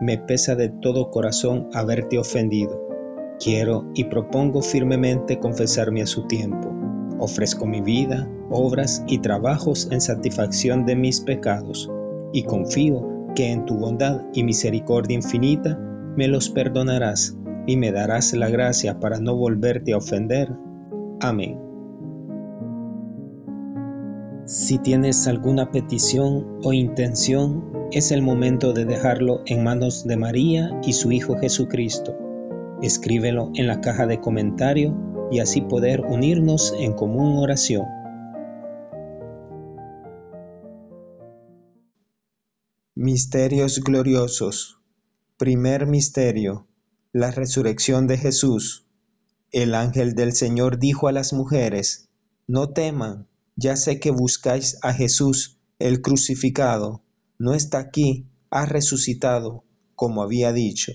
me pesa de todo corazón haberte ofendido. Quiero y propongo firmemente confesarme a su tiempo. Ofrezco mi vida, obras y trabajos en satisfacción de mis pecados, y confío que en tu bondad y misericordia infinita me los perdonarás y me darás la gracia para no volverte a ofender. Amén. Si tienes alguna petición o intención, es el momento de dejarlo en manos de María y su Hijo Jesucristo. Escríbelo en la caja de comentario y así poder unirnos en común oración. Misterios gloriosos. Primer misterio. La resurrección de Jesús. El ángel del Señor dijo a las mujeres, No teman, ya sé que buscáis a Jesús el crucificado, no está aquí, ha resucitado, como había dicho.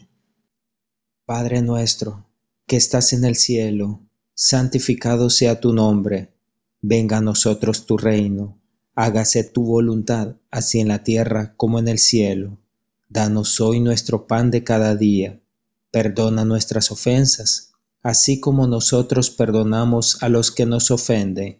Padre nuestro, que estás en el cielo, santificado sea tu nombre, venga a nosotros tu reino, hágase tu voluntad, así en la tierra como en el cielo. Danos hoy nuestro pan de cada día, perdona nuestras ofensas, así como nosotros perdonamos a los que nos ofenden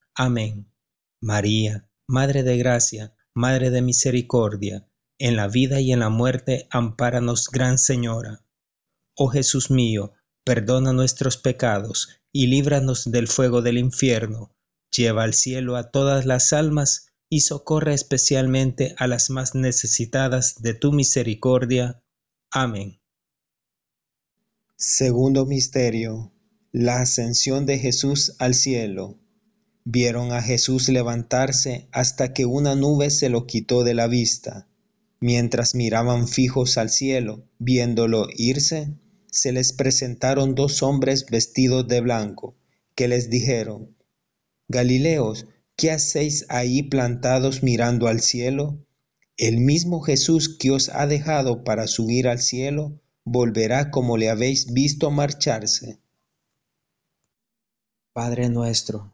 Amén. María, Madre de Gracia, Madre de Misericordia, en la vida y en la muerte, ampáranos, Gran Señora. Oh Jesús mío, perdona nuestros pecados y líbranos del fuego del infierno. Lleva al cielo a todas las almas y socorre especialmente a las más necesitadas de tu misericordia. Amén. Segundo Misterio. La ascensión de Jesús al cielo. Vieron a Jesús levantarse hasta que una nube se lo quitó de la vista. Mientras miraban fijos al cielo, viéndolo irse, se les presentaron dos hombres vestidos de blanco, que les dijeron, Galileos, ¿qué hacéis ahí plantados mirando al cielo? El mismo Jesús que os ha dejado para subir al cielo, volverá como le habéis visto marcharse. Padre nuestro,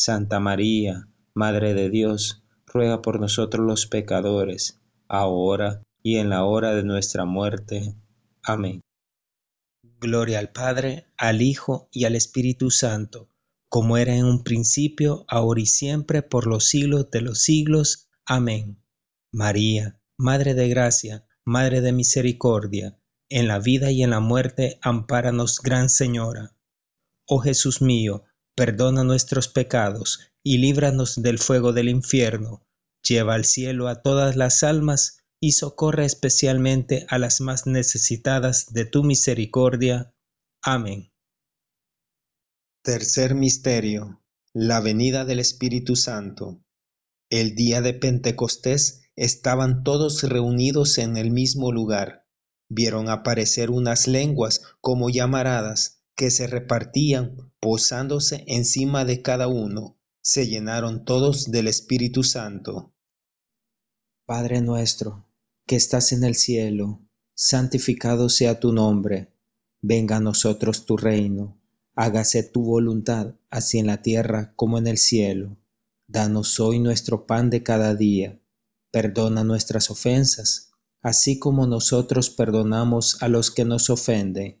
Santa María, Madre de Dios, ruega por nosotros los pecadores, ahora y en la hora de nuestra muerte. Amén. Gloria al Padre, al Hijo y al Espíritu Santo, como era en un principio, ahora y siempre, por los siglos de los siglos. Amén. María, Madre de Gracia, Madre de Misericordia, en la vida y en la muerte, ampáranos, Gran Señora. Oh Jesús mío, perdona nuestros pecados y líbranos del fuego del infierno, lleva al cielo a todas las almas y socorre especialmente a las más necesitadas de tu misericordia. Amén. Tercer Misterio. La venida del Espíritu Santo. El día de Pentecostés estaban todos reunidos en el mismo lugar. Vieron aparecer unas lenguas como llamaradas que se repartían posándose encima de cada uno, se llenaron todos del Espíritu Santo. Padre nuestro, que estás en el cielo, santificado sea tu nombre, venga a nosotros tu reino, hágase tu voluntad, así en la tierra como en el cielo. Danos hoy nuestro pan de cada día, perdona nuestras ofensas, así como nosotros perdonamos a los que nos ofenden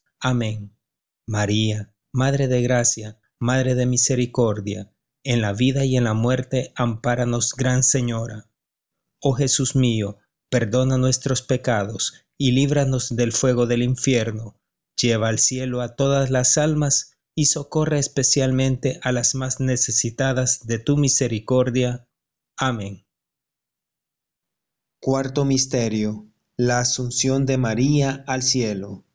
Amén. María, Madre de Gracia, Madre de Misericordia, en la vida y en la muerte, ampáranos, Gran Señora. Oh Jesús mío, perdona nuestros pecados y líbranos del fuego del infierno. Lleva al cielo a todas las almas y socorre especialmente a las más necesitadas de tu misericordia. Amén. Cuarto Misterio. La Asunción de María al Cielo.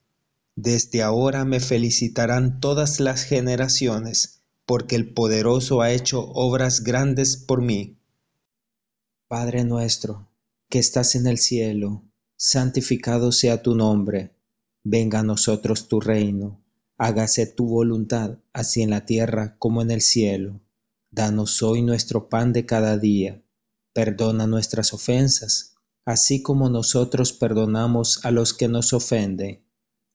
Desde ahora me felicitarán todas las generaciones, porque el poderoso ha hecho obras grandes por mí. Padre nuestro, que estás en el cielo, santificado sea tu nombre, venga a nosotros tu reino, hágase tu voluntad, así en la tierra como en el cielo. Danos hoy nuestro pan de cada día, perdona nuestras ofensas, así como nosotros perdonamos a los que nos ofenden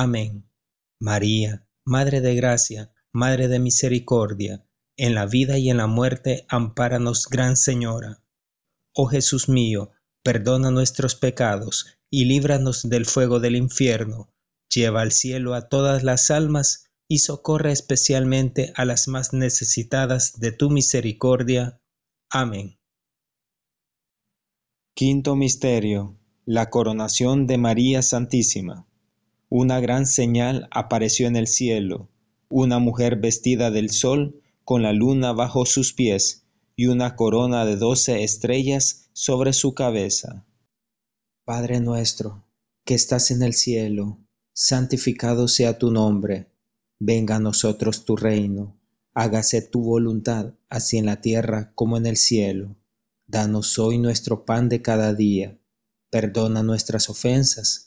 Amén. María, Madre de Gracia, Madre de Misericordia, en la vida y en la muerte, ampáranos, Gran Señora. Oh Jesús mío, perdona nuestros pecados y líbranos del fuego del infierno. Lleva al cielo a todas las almas y socorra especialmente a las más necesitadas de tu misericordia. Amén. Quinto Misterio. La coronación de María Santísima. Una gran señal apareció en el cielo, una mujer vestida del sol, con la luna bajo sus pies, y una corona de doce estrellas sobre su cabeza. Padre nuestro, que estás en el cielo, santificado sea tu nombre, venga a nosotros tu reino, hágase tu voluntad, así en la tierra como en el cielo. Danos hoy nuestro pan de cada día, perdona nuestras ofensas,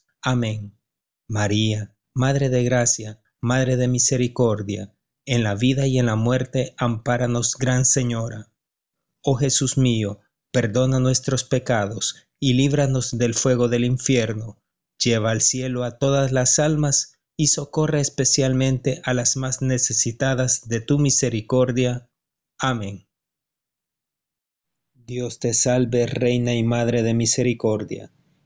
Amén. María, Madre de Gracia, Madre de Misericordia, en la vida y en la muerte, ampáranos, Gran Señora. Oh Jesús mío, perdona nuestros pecados y líbranos del fuego del infierno. Lleva al cielo a todas las almas y socorre especialmente a las más necesitadas de tu misericordia. Amén. Dios te salve, Reina y Madre de Misericordia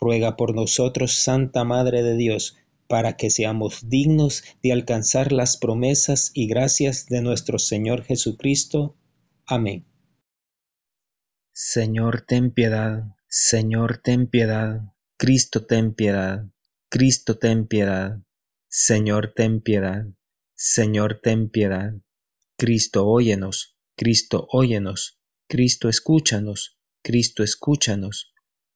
ruega por nosotros, Santa Madre de Dios, para que seamos dignos de alcanzar las promesas y gracias de nuestro Señor Jesucristo. Amén. Señor, ten piedad, Señor, ten piedad, Cristo, ten piedad, Cristo, ten piedad, Señor, ten piedad, Señor, ten piedad, Cristo, óyenos, Cristo, óyenos, Cristo, escúchanos, Cristo, escúchanos.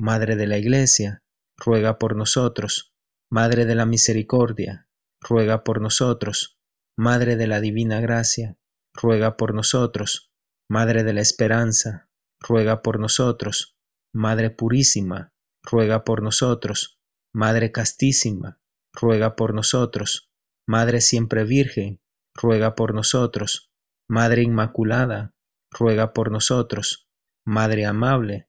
Madre de la Iglesia, ruega por nosotros. Madre de la Misericordia, ruega por nosotros. Madre de la Divina Gracia, ruega por nosotros. Madre de la Esperanza, ruega por nosotros. Madre Purísima, ruega por nosotros. Madre Castísima, ruega por nosotros. Madre Siempre Virgen, ruega por nosotros. Madre Inmaculada, ruega por nosotros. Madre Amable,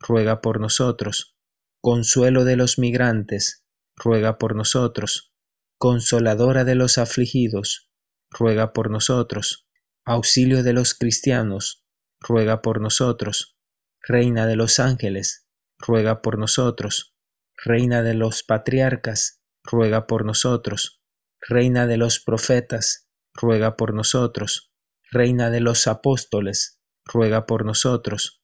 ruega por nosotros. Consuelo de los migrantes, ruega por nosotros. Consoladora de los afligidos, ruega por nosotros. Auxilio de los cristianos, ruega por nosotros. Reina de los ángeles, ruega por nosotros. Reina de los patriarcas, ruega por nosotros. Reina de los profetas, ruega por nosotros. Reina de los apóstoles, ruega por nosotros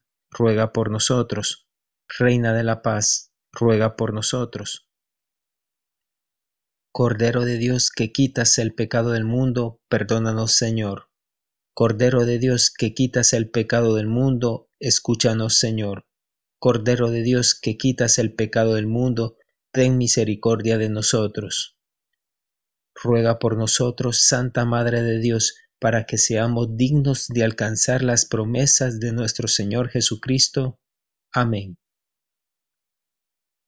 ruega por nosotros. Reina de la paz, ruega por nosotros. Cordero de Dios que quitas el pecado del mundo, perdónanos Señor. Cordero de Dios que quitas el pecado del mundo, escúchanos Señor. Cordero de Dios que quitas el pecado del mundo, ten misericordia de nosotros. Ruega por nosotros, Santa Madre de Dios, para que seamos dignos de alcanzar las promesas de nuestro Señor Jesucristo. Amén.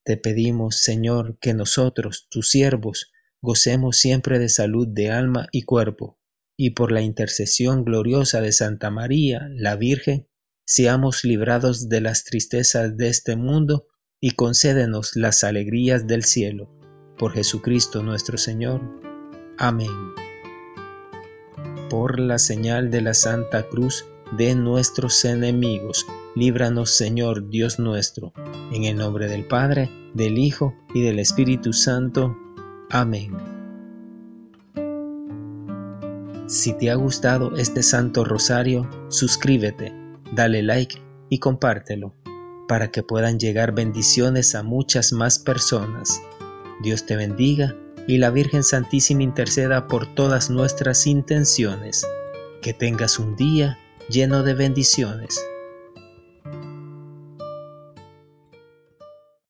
Te pedimos, Señor, que nosotros, tus siervos, gocemos siempre de salud de alma y cuerpo, y por la intercesión gloriosa de Santa María, la Virgen, seamos librados de las tristezas de este mundo y concédenos las alegrías del cielo. Por Jesucristo nuestro Señor. Amén por la señal de la Santa Cruz de nuestros enemigos. Líbranos, Señor Dios nuestro, en el nombre del Padre, del Hijo y del Espíritu Santo. Amén. Si te ha gustado este Santo Rosario, suscríbete, dale like y compártelo, para que puedan llegar bendiciones a muchas más personas. Dios te bendiga y la Virgen Santísima interceda por todas nuestras intenciones. Que tengas un día lleno de bendiciones.